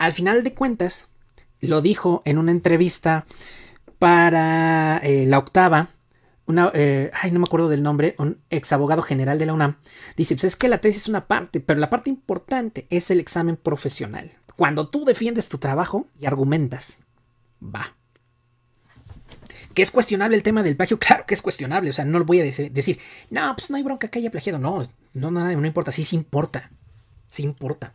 al final de cuentas, lo dijo en una entrevista para eh, la octava, una, eh, ay, no me acuerdo del nombre, un ex abogado general de la UNAM, dice, pues es que la tesis es una parte, pero la parte importante es el examen profesional. Cuando tú defiendes tu trabajo y argumentas, va. ¿Que es cuestionable el tema del plagio? Claro que es cuestionable, o sea, no lo voy a decir, no, pues no hay bronca que haya plagiado, no, no, nada, no importa, sí, sí importa, sí importa.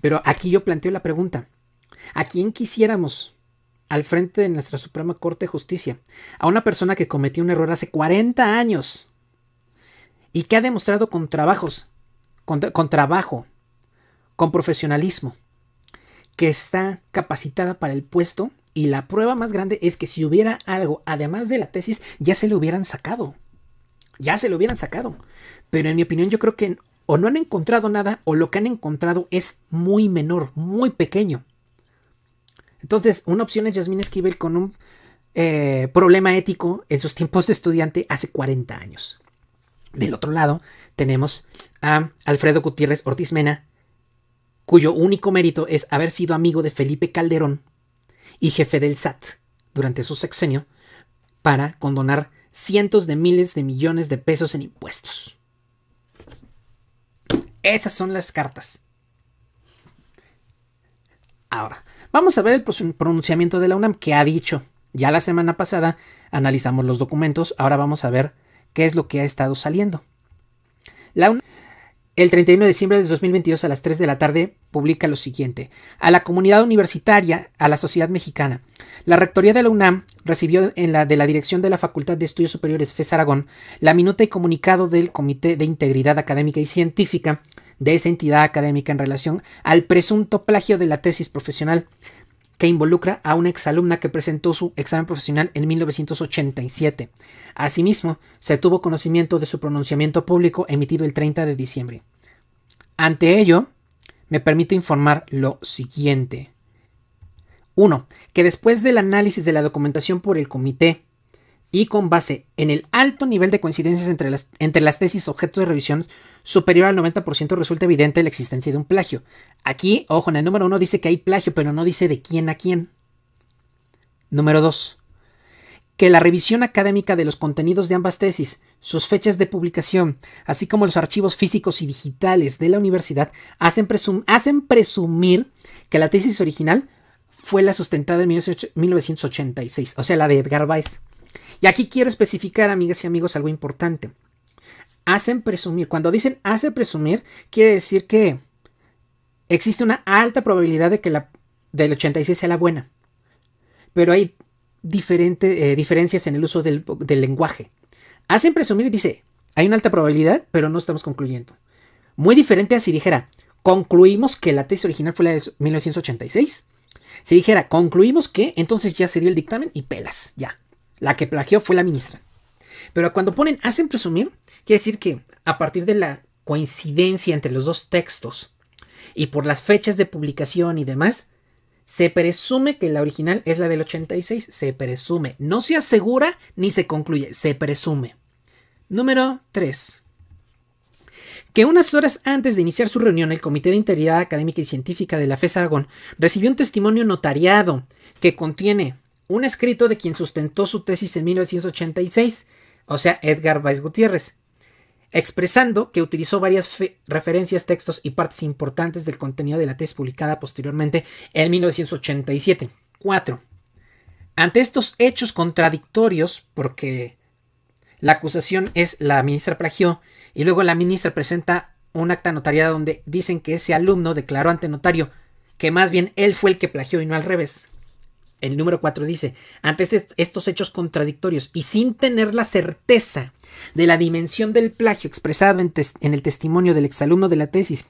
Pero aquí yo planteo la pregunta, ¿a quién quisiéramos al frente de nuestra Suprema Corte de Justicia? A una persona que cometió un error hace 40 años y que ha demostrado con trabajos, con, trabajo, con profesionalismo, que está capacitada para el puesto y la prueba más grande es que si hubiera algo, además de la tesis, ya se lo hubieran sacado. Ya se lo hubieran sacado. Pero en mi opinión yo creo que o no han encontrado nada o lo que han encontrado es muy menor, muy pequeño. Entonces, una opción es Yasmín Esquivel con un eh, problema ético en sus tiempos de estudiante hace 40 años. Del otro lado, tenemos a Alfredo Gutiérrez Ortiz Mena, cuyo único mérito es haber sido amigo de Felipe Calderón y jefe del SAT durante su sexenio para condonar cientos de miles de millones de pesos en impuestos. Esas son las cartas. Ahora, vamos a ver el pronunciamiento de la UNAM que ha dicho. Ya la semana pasada analizamos los documentos, ahora vamos a ver qué es lo que ha estado saliendo. La UNAM el 31 de diciembre de 2022 a las 3 de la tarde publica lo siguiente. A la comunidad universitaria, a la sociedad mexicana. La Rectoría de la UNAM recibió en la de la Dirección de la Facultad de Estudios Superiores FES Aragón la minuta y comunicado del Comité de Integridad Académica y Científica de esa entidad académica en relación al presunto plagio de la tesis profesional que involucra a una exalumna que presentó su examen profesional en 1987. Asimismo, se tuvo conocimiento de su pronunciamiento público emitido el 30 de diciembre. Ante ello, me permito informar lo siguiente. 1. Que después del análisis de la documentación por el comité y con base en el alto nivel de coincidencias entre las, entre las tesis objeto de revisión superior al 90% resulta evidente la existencia de un plagio. Aquí, ojo, en el número 1 dice que hay plagio, pero no dice de quién a quién. Número 2. Que la revisión académica de los contenidos de ambas tesis, sus fechas de publicación, así como los archivos físicos y digitales de la universidad, hacen, hacen presumir que la tesis original fue la sustentada en 1986, o sea, la de Edgar Weiss. Y aquí quiero especificar, amigas y amigos, algo importante. Hacen presumir. Cuando dicen hace presumir, quiere decir que existe una alta probabilidad de que la del 86 sea la buena. Pero hay eh, diferencias en el uso del, lenguaje. Hacen presumir y dice, hay una alta probabilidad, pero no estamos concluyendo. Muy diferente a si dijera, concluimos que la tesis original fue la de 1986. Si dijera, concluimos que, entonces ya sería el dictamen y pelas, ya. La que plagió fue la ministra. Pero cuando ponen hacen presumir, quiere decir que a partir de la coincidencia entre los dos textos y por las fechas de publicación y demás, se presume que la original es la del 86. Se presume. No se asegura ni se concluye. Se presume. Número 3. Que unas horas antes de iniciar su reunión, el Comité de Integridad Académica y Científica de la FES Aragón recibió un testimonio notariado que contiene un escrito de quien sustentó su tesis en 1986, o sea, Edgar Weiss Gutiérrez, expresando que utilizó varias referencias, textos y partes importantes del contenido de la tesis publicada posteriormente en 1987. 4. Ante estos hechos contradictorios, porque la acusación es la ministra plagió y luego la ministra presenta un acta notarial donde dicen que ese alumno declaró ante notario que más bien él fue el que plagió y no al revés. El número 4 dice, ante este, estos hechos contradictorios y sin tener la certeza de la dimensión del plagio expresado en, el testimonio del exalumno de la tesis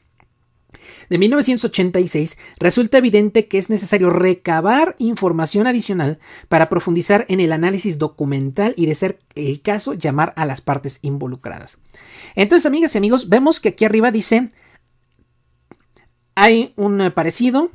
de 1986, resulta evidente que es necesario recabar información adicional para profundizar en el análisis documental y, de ser el caso, llamar a las partes involucradas. Entonces, amigas y amigos, vemos que aquí arriba dice, hay un parecido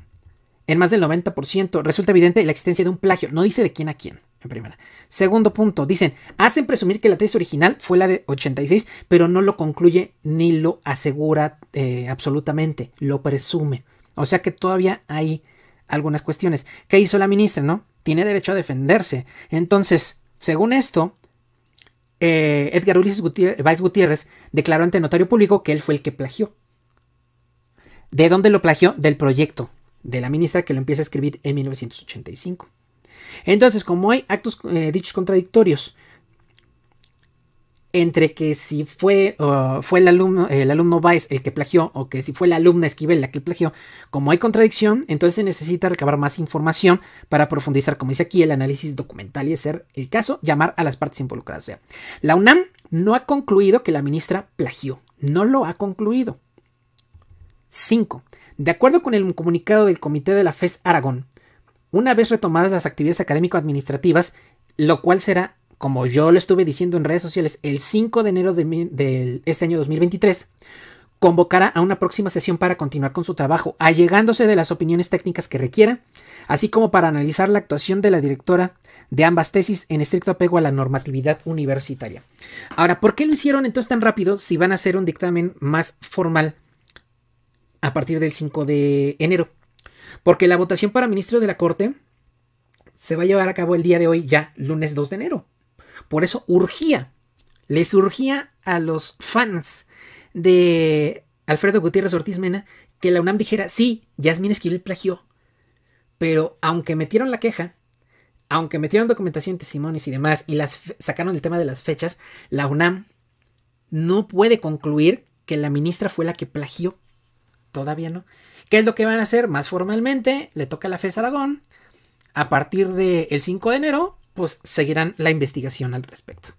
en más del 90% resulta evidente la existencia de un plagio. No dice de quién a quién, en primera. Segundo punto, dicen, hacen presumir que la tesis original fue la de 86, pero no lo concluye ni lo asegura eh, absolutamente, lo presume. O sea que todavía hay algunas cuestiones. ¿Qué hizo la ministra, no? Tiene derecho a defenderse. Entonces, según esto, eh, Edgar Ulises Gutiérrez, Gutiérrez declaró ante notario público que él fue el que plagió. ¿De dónde lo plagió? Del proyecto de la ministra que lo empieza a escribir en 1985. Entonces, como hay actos eh, dichos contradictorios entre que si fue, uh, fue el alumno, el alumno Baez el que plagió o que si fue la alumna Esquivel la que plagió, como hay contradicción, entonces se necesita recabar más información para profundizar, como dice aquí, el análisis documental y hacer el caso, llamar a las partes involucradas. la UNAM no ha concluido que la ministra plagió, no lo ha concluido. 5. De acuerdo con el comunicado del Comité de la FES Aragón, una vez retomadas las actividades académico-administrativas, lo cual será, como yo lo estuve diciendo en redes sociales, el 5 de enero de, este año 2023, convocará a una próxima sesión para continuar con su trabajo, allegándose de las opiniones técnicas que requiera, así como para analizar la actuación de la directora de ambas tesis en estricto apego a la normatividad universitaria. Ahora, ¿por qué lo hicieron entonces tan rápido si van a hacer un dictamen más formal a partir del 5 de enero. Porque la votación para ministro de la Corte se va a llevar a cabo el día de hoy, ya lunes 2 de enero. Por eso urgía, les urgía a los fans de Alfredo Gutiérrez Ortiz Mena que la UNAM dijera, sí, Yasmín Esquivel plagió. Pero aunque metieron la queja, aunque metieron documentación, testimonios y demás, y las sacaron el tema de las fechas, la UNAM no puede concluir que la ministra fue la que plagió todavía no. ¿Qué es lo que van a hacer? Más formalmente, le toca a la FES Aragón. A partir del 5 de enero, pues seguirán la investigación al respecto.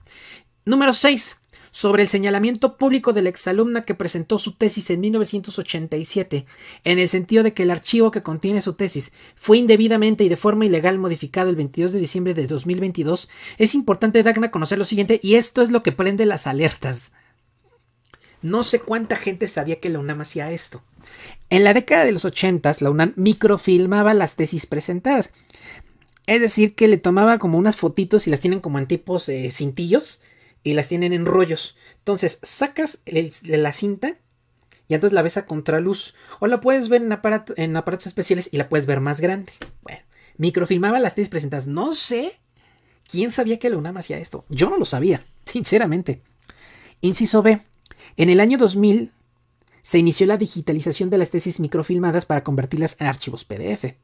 Número 6. Sobre el señalamiento público de la exalumna que presentó su tesis en 1987, en el sentido de que el archivo que contiene su tesis fue indebidamente y de forma ilegal modificado el 22 de diciembre de 2022, es importante dar conocer lo siguiente, y esto es lo que prende las alertas. No sé cuánta gente sabía que la UNAM hacía esto. En la década de los 80, la UNAM microfilmaba las tesis presentadas. Es decir, que le tomaba como unas fotitos y las tienen como en tipos de eh, cintillos y las tienen en rollos. Entonces, sacas la cinta y entonces la ves a contraluz. O la puedes ver en, en aparatos especiales y la puedes ver más grande. Bueno, microfilmaba las tesis presentadas. No sé quién sabía que la UNAM hacía esto. Yo no lo sabía, sinceramente. Inciso B. En el año 2000 se inició la digitalización de las tesis microfilmadas para convertirlas en archivos PDF.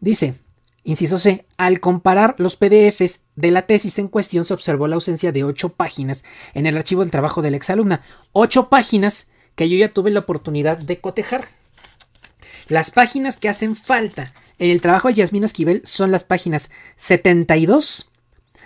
Dice, inciso C, al comparar los PDFs de la tesis en cuestión se observó la ausencia de 8 páginas en el archivo del trabajo de la exalumna. 8 páginas que yo ya tuve la oportunidad de cotejar. Las páginas que hacen falta en el trabajo de Yasmino Esquivel son las páginas 72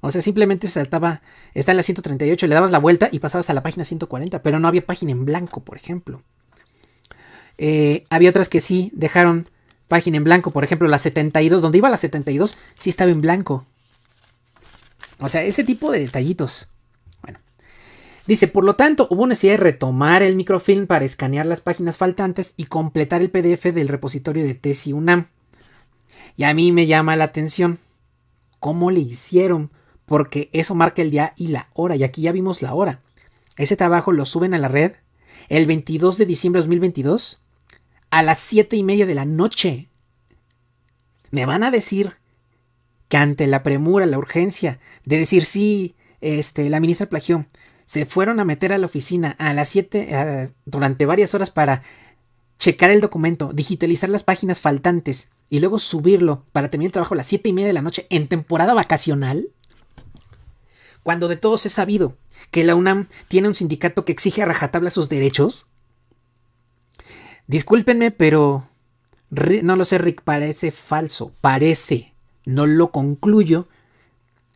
O sea, simplemente saltaba, está en la 138, le dabas la vuelta y pasabas a la página 140, pero no había página en blanco, por ejemplo. Eh, había otras que sí dejaron página en blanco, por ejemplo, la 72, donde iba la 72, sí estaba en blanco. O sea, ese tipo de detallitos. Bueno. Dice, por lo tanto, hubo necesidad de retomar el microfilm para escanear las páginas faltantes y completar el PDF del repositorio de TESI UNAM. Y a mí me llama la atención cómo le hicieron porque eso marca el día y la hora, y aquí ya vimos la hora. Ese trabajo lo suben a la red el 22 de diciembre de 2022 a las 7 y media de la noche. Me van a decir que ante la premura, la urgencia de decir sí, este, la ministra plagió, se fueron a meter a la oficina a las 7 durante varias horas para checar el documento, digitalizar las páginas faltantes y luego subirlo para terminar el trabajo a las 7 y media de la noche en temporada vacacional. Cuando de todos es sabido que la UNAM tiene un sindicato que exige a rajatabla sus derechos. Discúlpenme, pero no lo sé, Rick, parece falso. Parece. No lo concluyo,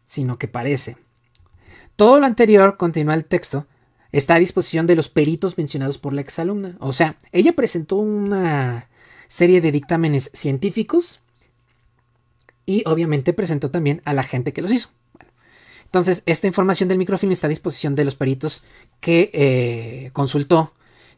sino que parece. Todo lo anterior, continúa el texto, está a disposición de los peritos mencionados por la exalumna. O sea, ella presentó una serie de dictámenes científicos y obviamente presentó también a la gente que los hizo. Entonces, esta información del microfilm está a disposición de los peritos que eh, consultó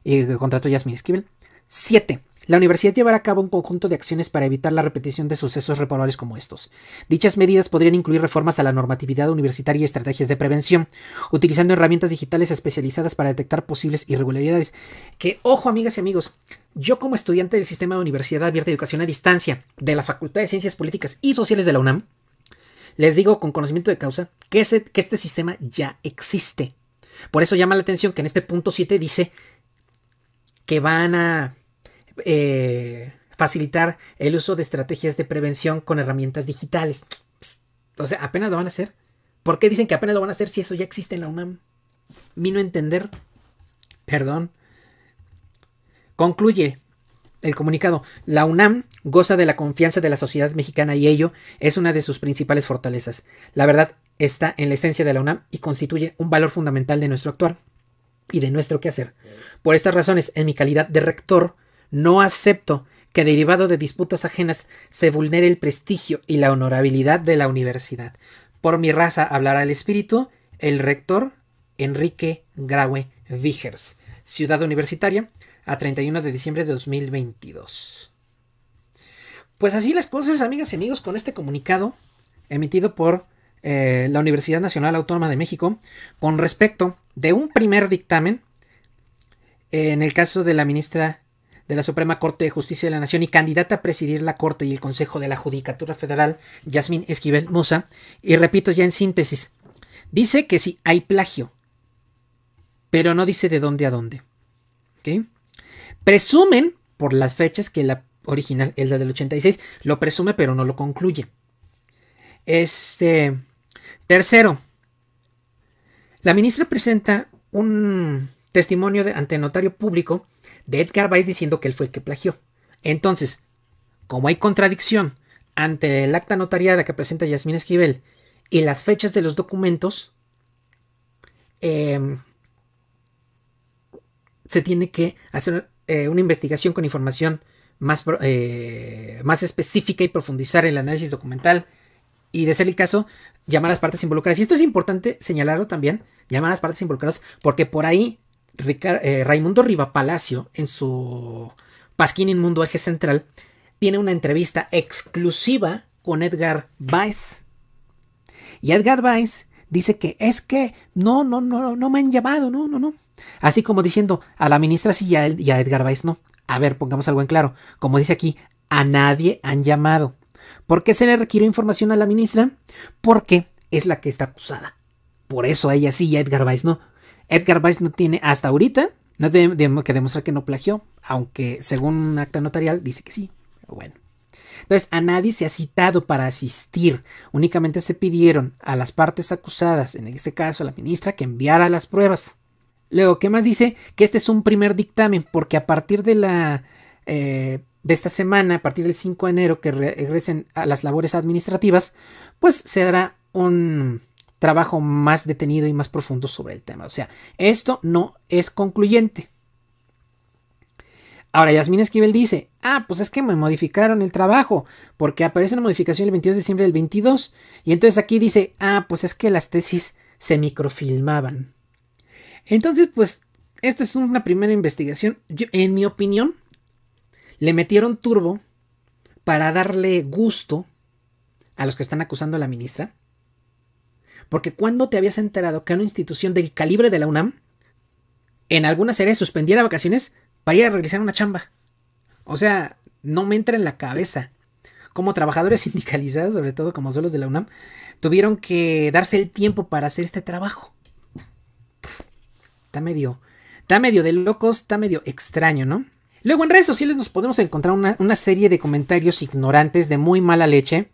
y contrató Yasmin Esquivel. 7. La universidad llevará a cabo un conjunto de acciones para evitar la repetición de sucesos reparables como estos. Dichas medidas podrían incluir reformas a la normatividad universitaria y estrategias de prevención, utilizando herramientas digitales especializadas para detectar posibles irregularidades. Que, ojo, amigas y amigos, yo como estudiante del sistema de Universidad Abierta de Educación a Distancia de la Facultad de Ciencias Políticas y Sociales de la UNAM, les digo con conocimiento de causa que, este sistema ya existe. Por eso llama la atención que en este punto 7 dice que van a eh, facilitar el uso de estrategias de prevención con herramientas digitales. O sea, apenas lo van a hacer. ¿Por qué dicen que apenas lo van a hacer si eso ya existe en la UNAM? Vino a entender. Perdón. Concluye el comunicado, la UNAM goza de la confianza de la sociedad mexicana y ello es una de sus principales fortalezas. La verdad está en la esencia de la UNAM y constituye un valor fundamental de nuestro actuar y de nuestro quehacer. Por estas razones, en mi calidad de rector, no acepto que derivado de disputas ajenas se vulnere el prestigio y la honorabilidad de la universidad. Por mi raza hablará el espíritu, el rector Enrique Graue Vigers, ciudad universitaria, a 31 de diciembre de 2022. Pues así las cosas, amigas y amigos, con este comunicado emitido por eh, la Universidad Nacional Autónoma de México con respecto de un primer dictamen eh, en el caso de la ministra de la Suprema Corte de Justicia de la Nación y candidata a presidir la Corte y el Consejo de la Judicatura Federal, Yasmín Esquivel Musa. Y repito ya en síntesis, dice que sí hay plagio, pero no dice de dónde a dónde. ¿Okay? Presumen, por las fechas, que la original es la del 86. Lo presume, pero no lo concluye. Este. Tercero. La ministra presenta un testimonio de, ante notario público de Edgar Weiss diciendo que él fue el que plagió. Entonces, como hay contradicción ante el acta notariada que presenta Yasmín Esquivel y las fechas de los documentos, em, se tiene que hacer eh, una investigación con información más, eh, más específica y profundizar en el análisis documental y de ser el caso, llamar a las partes involucradas. Y esto es importante señalarlo también, llamar a las partes involucradas, porque por ahí eh, Raimundo Riva Palacio, en su Pasquín Inmundo Eje Central, tiene una entrevista exclusiva con Edgar Weiss. Y Edgar Weiss dice que es que no, no, no, no me han llamado, no, no, no. Así como diciendo a la ministra sí y a, Edgar Weiss no. A ver, pongamos algo en claro. Como dice aquí, a nadie han llamado. ¿Por qué se le requirió información a la ministra? Porque es la que está acusada. Por eso a ella sí y a Edgar Weiss no. Edgar Weiss no tiene hasta ahorita no tenemos que demostrar que no plagió, aunque según un acta notarial dice que sí. bueno. Entonces, a nadie se ha citado para asistir. Únicamente se pidieron a las partes acusadas, en este caso a la ministra, que enviara las pruebas. Luego, ¿qué más dice? Que este es un primer dictamen, porque a partir de la... Eh, de esta semana, a partir del 5 de enero, que regresen a las labores administrativas, pues se hará un trabajo más detenido y más profundo sobre el tema. O sea, esto no es concluyente. Ahora, Yasmín Esquivel dice, ah, pues es que me modificaron el trabajo, porque aparece una modificación el 22 de diciembre del 22, y entonces aquí dice, ah, pues es que las tesis se microfilmaban. Entonces, pues, esta es una primera investigación. en mi opinión, le metieron turbo para darle gusto a los que están acusando a la ministra. Porque cuando te habías enterado que una institución del calibre de la UNAM, en algunas áreas suspendiera vacaciones para ir a realizar una chamba. O sea, no me entra en la cabeza. Como trabajadores sindicalizados, sobre todo como son los de la UNAM, tuvieron que darse el tiempo para hacer este trabajo está medio, está medio de locos, está medio extraño, ¿no? Luego en redes sociales nos podemos encontrar una, una, serie de comentarios ignorantes de muy mala leche,